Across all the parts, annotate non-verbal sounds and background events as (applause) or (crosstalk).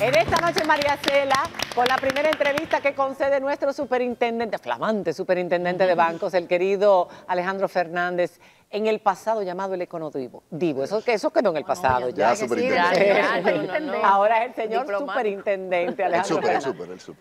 En esta noche María Cela, con la primera entrevista que concede nuestro superintendente, flamante superintendente de bancos, el querido Alejandro Fernández en el pasado llamado el econodivo. Digo, eso, eso quedó en el pasado ya. superintendente. Ahora es el señor superintendente, Alejandro.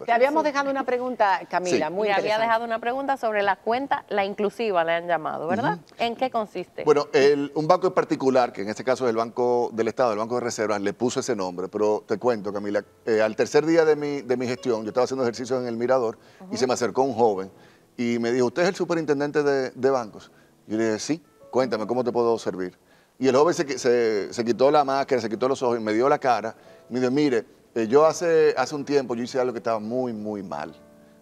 Te habíamos dejado una pregunta, Camila, muy Te había dejado una pregunta sobre la cuenta, la inclusiva le han llamado, ¿verdad? ¿En qué consiste? Bueno, un banco en particular, que en este caso es el Banco del Estado, el Banco de Reservas, le puso ese nombre, pero te cuento, Camila, eh, al tercer día de mi, de mi gestión, yo estaba haciendo ejercicio en el Mirador y se me acercó un joven y me dijo, ¿usted es el superintendente de, de bancos? Yo le dije, sí cuéntame, ¿cómo te puedo servir? Y el joven se, se, quitó la máscara, se quitó los ojos y me dio la cara. me dijo, mire, eh, yo hace, hace un tiempo yo hice algo que estaba muy, muy mal,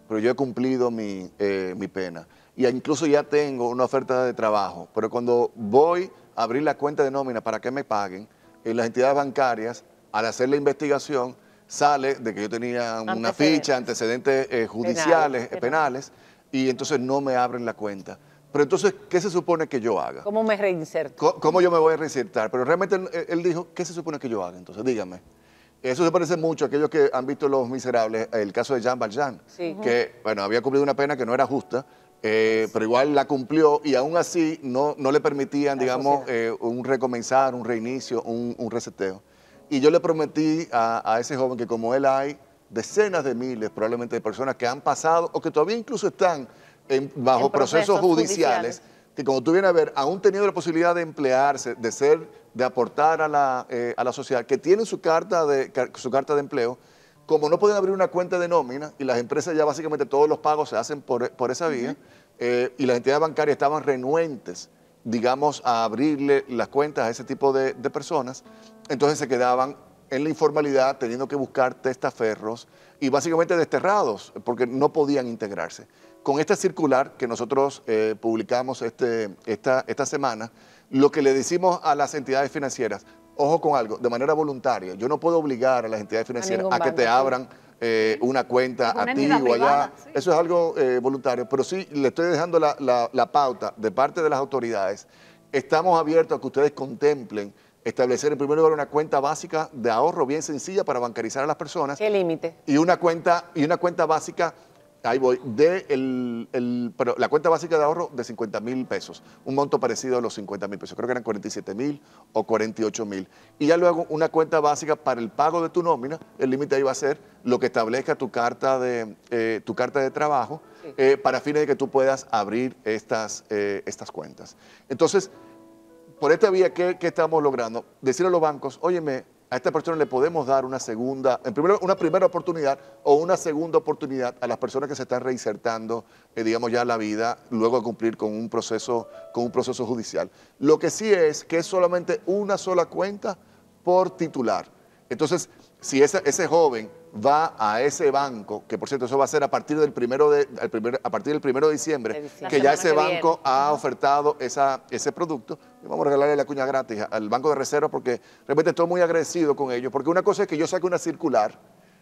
pero yo he cumplido eh, mi, pena. Y incluso ya tengo una oferta de trabajo, pero cuando voy a abrir la cuenta de nómina para que me paguen, en eh, las entidades bancarias, al hacer la investigación, sale de que yo tenía una ficha, antecedentes judiciales, penales, y entonces no me abren la cuenta. Pero entonces, ¿qué se supone que yo haga? ¿Cómo me reinserto? ¿Cómo, yo me voy a reinsertar? Pero realmente él, dijo, ¿qué se supone que yo haga? Entonces, dígame. Eso se parece mucho a aquellos que han visto Los Miserables, el caso de Jean Valjean, que, bueno, había cumplido una pena que no era justa, eh, pero igual la cumplió y aún así no, le permitían, digamos, eh, un recomenzar, un reinicio, un, reseteo. Y yo le prometí a ese joven que como él hay decenas de miles probablemente de personas que han pasado o que todavía incluso están bajo procesos, judiciales, que como tú vienes a ver, aún teniendo la posibilidad de emplearse, de ser, de aportar a la, eh, sociedad, que tienen su carta, de, su carta de empleo, como no pueden abrir una cuenta de nómina y las empresas ya básicamente todos los pagos se hacen por, esa vía, eh, y las entidades bancarias estaban renuentes, digamos, a abrirle las cuentas a ese tipo de personas, entonces se quedaban en la informalidad teniendo que buscar testaferros y básicamente desterrados porque no podían integrarse con este circular que nosotros eh, publicamos este, esta, esta semana, lo que le decimos a las entidades financieras, ojo con algo, de manera voluntaria, yo no puedo obligar a las entidades financieras a, que te abran eh, una cuenta a ti o allá, eso es algo eh, voluntario, pero sí le estoy dejando la, pauta de parte de las autoridades, estamos abiertos a que ustedes contemplen establecer en primer lugar una cuenta básica de ahorro bien sencilla para bancarizar a las personas. ¿Qué límite? Y una cuenta, y una cuenta básica Ahí voy. De la cuenta básica de ahorro de 50 mil pesos. Un monto parecido a los 50 mil pesos. Creo que eran 47 mil o 48 mil. Y ya luego una cuenta básica para el pago de tu nómina. El límite ahí va a ser lo que establezca tu carta de, eh, tu carta de trabajo eh, para fines de que tú puedas abrir estas, eh, estas cuentas. Entonces, por esta vía, ¿qué, ¿qué, estamos logrando? Decir a los bancos, óyeme, a esta persona le podemos dar una segunda, en una primera oportunidad o una segunda oportunidad a las personas que se están reinsertando, eh, digamos, ya la vida, luego a cumplir con un, proceso, con un proceso judicial. Lo que sí es que es solamente una sola cuenta por titular. Entonces, si ese, joven va a ese banco, que por cierto eso va a ser a partir del primero de, a partir del primero de diciembre, que ya ese banco ha ofertado esa, ese producto, vamos a regalarle la cuña gratis al Banco de Reserva porque realmente estoy muy agradecido con ellos, porque una cosa es que yo saque una circular,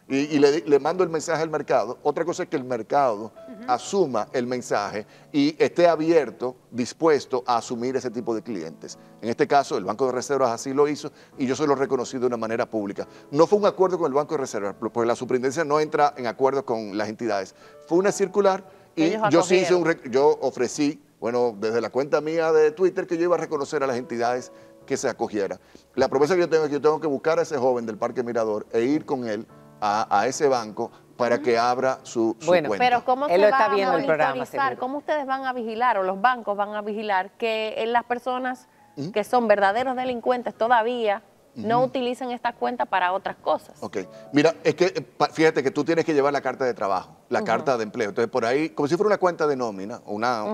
y, le, mando el mensaje al mercado. Otra cosa es que el mercado asuma el mensaje y esté abierto, dispuesto a asumir ese tipo de clientes. En este caso, el Banco de Reservas así lo hizo y yo se lo reconocí de una manera pública. No fue un acuerdo con el Banco de Reservas, porque la superintendencia no entra en acuerdo con las entidades. Fue una circular y yo, sí hice un, yo ofrecí, bueno, desde la cuenta mía de Twitter, que yo iba a reconocer a las entidades que se acogiera. La promesa que yo tengo es que yo tengo que buscar a ese joven del Parque Mirador e ir con él a, ese banco para que abra su, su bueno, Pero ¿cómo se lo está viendo el ¿Cómo ustedes van a vigilar o los bancos van a vigilar que eh, las personas que son verdaderos delincuentes todavía no utilicen estas cuentas para otras cosas? Ok, mira, es que eh, fíjate que tú tienes que llevar la carta de trabajo la carta de empleo. Entonces, por ahí, como si fuera una cuenta de nómina, una,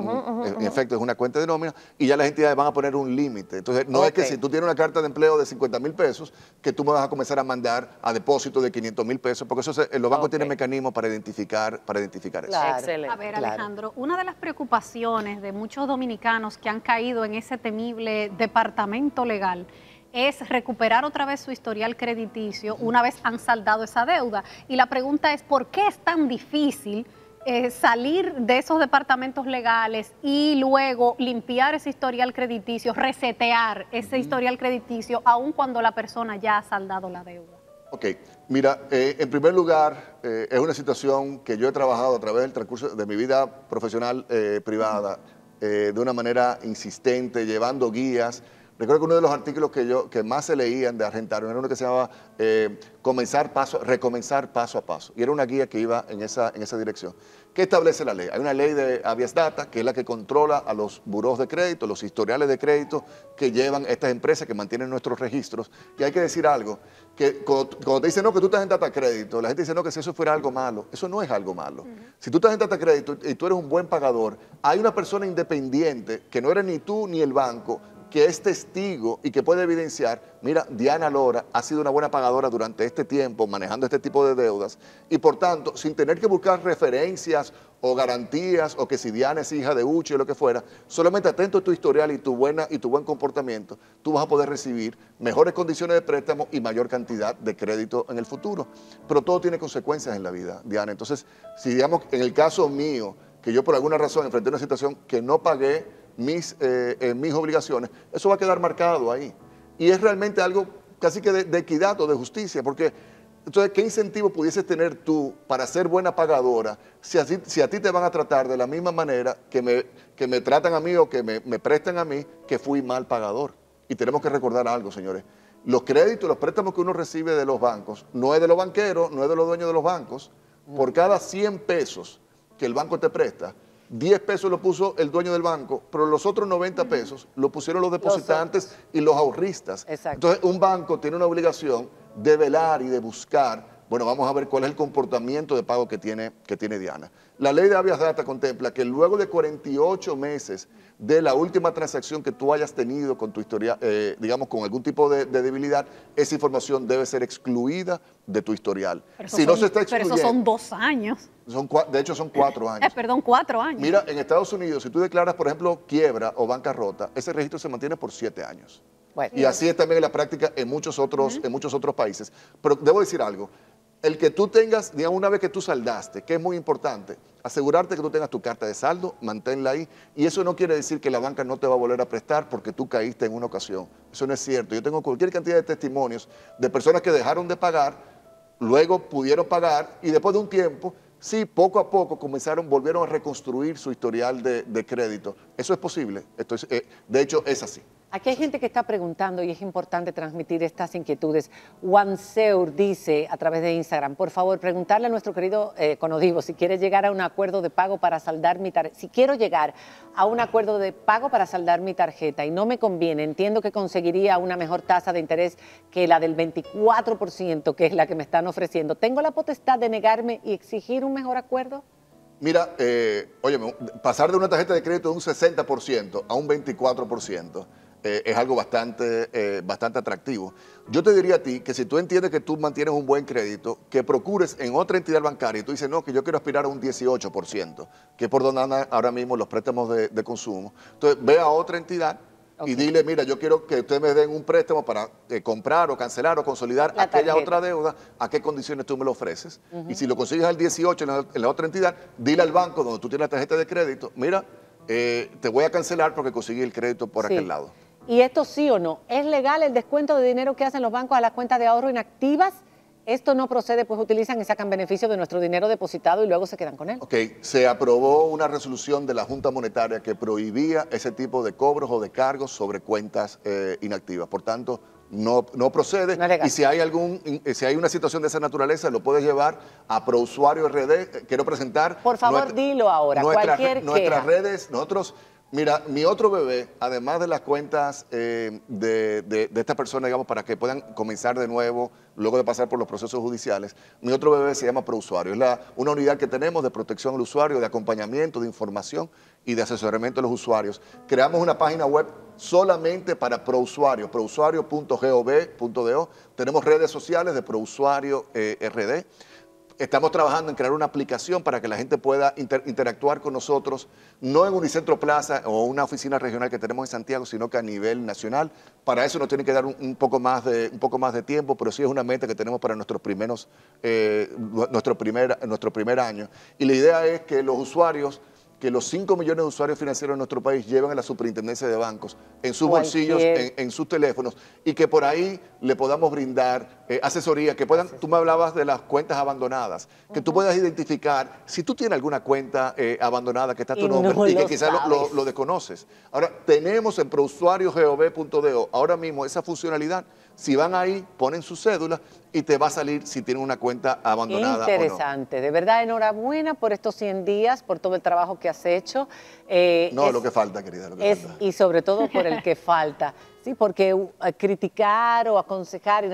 en efecto es una cuenta de nómina, y ya las entidades van a poner un límite. Entonces, no es que si tú tienes una carta de empleo de 50 mil pesos, que tú me vas a comenzar a mandar a depósito de 500 mil pesos, porque eso se, los bancos tienen mecanismos para identificar, para identificar eso. Excelente. A ver, Alejandro, una de las preocupaciones de muchos dominicanos que han caído en ese temible departamento legal es recuperar otra vez su historial crediticio una vez han saldado esa deuda. Y la pregunta es, ¿por qué es tan difícil eh, salir de esos departamentos legales y luego limpiar ese historial crediticio, resetear ese historial crediticio, aun cuando la persona ya ha saldado la deuda? Ok, mira, eh, en primer lugar, eh, es una situación que yo he trabajado a través del transcurso de mi vida profesional privada de una manera insistente, llevando guías Recuerdo que uno de los artículos que, yo, que más se leían de Argentario era uno que se llamaba eh, comenzar paso, Recomenzar paso a paso. Y era una guía que iba en esa, en esa dirección. ¿Qué establece la ley? Hay una ley de avias data, que es la que controla a los buros de crédito, los historiales de crédito que llevan estas empresas que mantienen nuestros registros. Y hay que decir algo, que cuando, te dicen, no, que tú estás en data crédito, la gente dice, no, que si eso fuera algo malo. Eso no es algo malo. Si tú estás en data crédito y tú eres un buen pagador, hay una persona independiente, que no eres ni tú ni el banco, que es testigo y que puede evidenciar, mira, Diana Lora ha sido una buena pagadora durante este tiempo manejando este tipo de deudas y por tanto, sin tener que buscar referencias o garantías o que si Diana es hija de Uchi o lo que fuera, solamente atento a tu historial y tu, buena, y tu buen comportamiento, tú vas a poder recibir mejores condiciones de préstamo y mayor cantidad de crédito en el futuro. Pero todo tiene consecuencias en la vida, Diana. Entonces, si digamos, en el caso mío, que yo por alguna razón enfrenté una situación que no pagué, mis, eh, mis obligaciones, eso va a quedar marcado ahí. Y es realmente algo casi que de, equidad o de justicia, porque entonces, ¿qué incentivo pudieses tener tú para ser buena pagadora si, si, a ti te van a tratar de la misma manera que me, que me tratan a mí o que me, me, prestan a mí que fui mal pagador? Y tenemos que recordar algo, señores. Los créditos, los préstamos que uno recibe de los bancos, no es de los banqueros, no es de los dueños de los bancos. Por mm. cada 100 pesos que el banco te presta, 10 pesos lo puso el dueño del banco, pero los otros 90 pesos lo pusieron los depositantes y los ahorristas. Exacto. Entonces, un banco tiene una obligación de velar y de buscar bueno, vamos a ver cuál es el comportamiento de pago que tiene, que tiene Diana. La ley de avias data contempla que luego de 48 meses de la última transacción que tú hayas tenido con tu historia, eh, digamos, con algún tipo de, debilidad, esa información debe ser excluida de tu historial. Si no se está Pero eso son dos años. Son, de hecho, son cuatro eh, años. perdón, cuatro años. Mira, en Estados Unidos, si tú declaras, por ejemplo, quiebra o bancarrota, ese registro se mantiene por siete años. Y así es también en la práctica en muchos otros, en muchos otros países. Pero debo decir algo el que tú tengas, digamos, una vez que tú saldaste, que es muy importante, asegurarte que tú tengas tu carta de saldo, manténla ahí. Y eso no quiere decir que la banca no te va a volver a prestar porque tú caíste en una ocasión. Eso no es cierto. Yo tengo cualquier cantidad de testimonios de personas que dejaron de pagar, luego pudieron pagar y después de un tiempo, sí, poco a poco comenzaron, volvieron a reconstruir su historial de, crédito. Eso es posible. Esto eh, de hecho, es así. Aquí hay gente que está preguntando y es importante transmitir estas inquietudes. Seur dice a través de Instagram, por favor, preguntarle a nuestro querido eh, Conodivo si quiere llegar a un acuerdo de pago para saldar mi tarjeta. Si quiero llegar a un acuerdo de pago para saldar mi tarjeta y no me conviene, entiendo que conseguiría una mejor tasa de interés que la del 24%, que es la que me están ofreciendo. ¿Tengo la potestad de negarme y exigir un mejor acuerdo? Mira, oye, eh, pasar de una tarjeta de crédito de un 60% a un 24%. Eh, es algo bastante, eh, bastante atractivo. Yo te diría a ti que si tú entiendes que tú mantienes un buen crédito, que procures en otra entidad bancaria y tú dices, no, que yo quiero aspirar a un 18%, que es por donde ahora mismo los préstamos de, consumo. Entonces, ve a otra entidad y dile, mira, yo quiero que usted me den un préstamo para eh, comprar o cancelar o consolidar aquella otra deuda, ¿a qué condiciones tú me lo ofreces? Y si lo consigues al 18 en la, otra entidad, dile al banco donde tú tienes la tarjeta de crédito, mira, te voy a cancelar porque conseguí el crédito por aquel lado. Y esto sí o no, ¿es legal el descuento de dinero que hacen los bancos a las cuentas de ahorro inactivas? Esto no procede, pues utilizan y sacan beneficio de nuestro dinero depositado y luego se quedan con él. Ok, se aprobó una resolución de la Junta Monetaria que prohibía ese tipo de cobros o de cargos sobre cuentas eh, inactivas. Por tanto, no, no, procede. y si hay algún, eh, si hay una situación de esa naturaleza, lo puedes llevar a ProUsuario RD. Eh, quiero presentar. Por favor, dilo ahora. cualquier nuestras redes, nosotros Mira, mi otro bebé, además de las cuentas eh, de, esta persona, estas personas, digamos, para que puedan comenzar de nuevo, luego de pasar por los procesos judiciales, mi otro bebé se llama ProUsuario. Es la, una unidad que tenemos de protección al usuario, de acompañamiento, de información y de asesoramiento de los usuarios. Creamos una página web solamente para ProUsuario, prousuario.gov.do. Tenemos redes sociales de ProUsuario eh, RD. Estamos trabajando en crear una aplicación para que la gente pueda interactuar con nosotros, no en un Unicentro Plaza o una oficina regional que tenemos en Santiago, sino que a nivel nacional. Para eso nos tiene que dar un, poco, más de, un poco más de tiempo, pero sí es una meta que tenemos para nuestros primeros, eh, nuestro, primer, año. Y la idea es que los usuarios que los 5 millones de usuarios financieros de nuestro país lleven a la superintendencia de bancos en sus bolsillos, en, sus teléfonos, y que por ahí le podamos brindar eh, asesoría, que puedan, tú me hablabas de las cuentas abandonadas, que tú puedas identificar si tú tienes alguna cuenta eh, abandonada que está tu nombre y que quizás lo, desconoces. Ahora, tenemos en prousuariogov.do ahora mismo esa funcionalidad. Si van ahí, ponen su cédula y te va a salir si tienen una cuenta abandonada. Interesante, o no. de verdad, enhorabuena por estos 100 días, por todo el trabajo que has hecho. Eh, no, lo que falta, querida. Lo que Y sobre todo por el que (laughs) falta. ¿sí? Porque uh, criticar o aconsejar,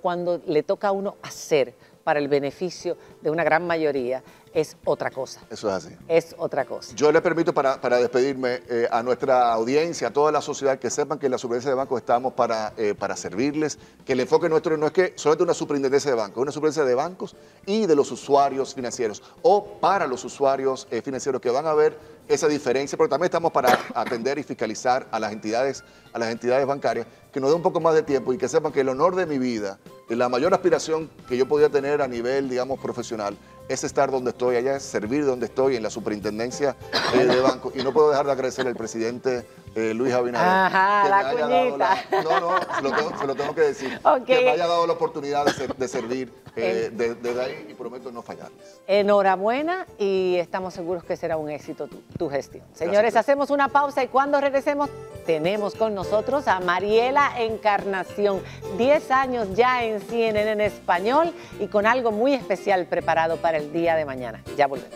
cuando le toca a uno hacer, para el beneficio de una gran mayoría es otra cosa. Eso es así. Es otra cosa. Yo le permito para, despedirme eh, a nuestra audiencia, a toda la sociedad, que sepan que en la superintendencia de bancos estamos para, eh, para servirles, que el enfoque nuestro no es que solamente una superintendencia de bancos, una superintendencia de bancos y de los usuarios financieros, o para los usuarios eh, financieros que van a ver esa diferencia, porque también estamos para atender y fiscalizar a las entidades, a las entidades bancarias, que nos dé un poco más de tiempo y que sepan que el honor de mi vida, la mayor aspiración que yo podía tener a nivel, digamos, profesional es estar donde estoy allá, es servir donde estoy en la superintendencia de banco. Y no puedo dejar de agradecer al presidente eh, Luis Abinader. Ajá, la cuñita. no, no, se lo, tengo, que decir. (laughs) Que me haya dado la oportunidad de, servir desde eh, eh. ahí y prometo no fallarles. Enhorabuena y estamos seguros que será un éxito tu, gestión. Señores, hacemos una pausa y cuando regresemos tenemos con nosotros a Mariela Encarnación, diez años ya en CNN en español y con algo muy especial preparado para el día de mañana. Ya volvemos.